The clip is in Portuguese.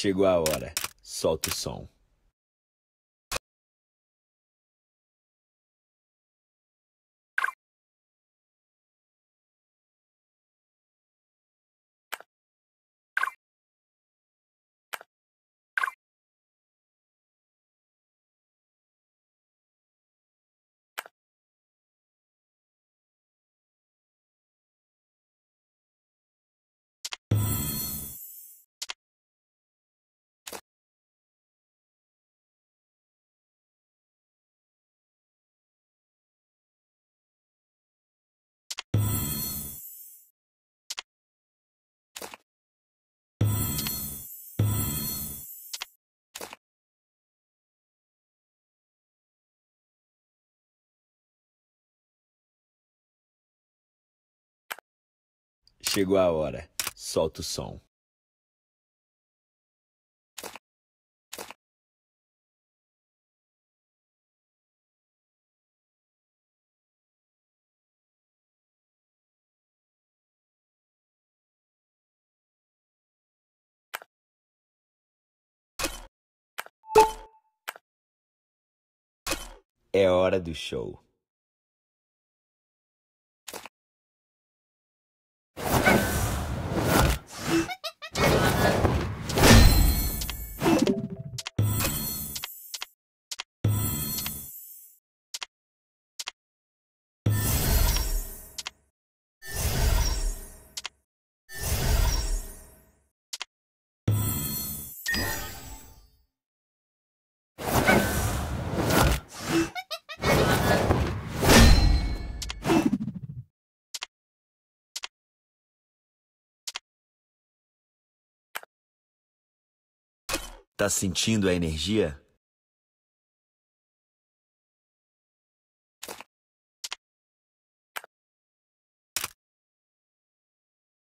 Chegou a hora. Solta o som. Chegou a hora. Solta o som. É hora do show. Tá sentindo a energia?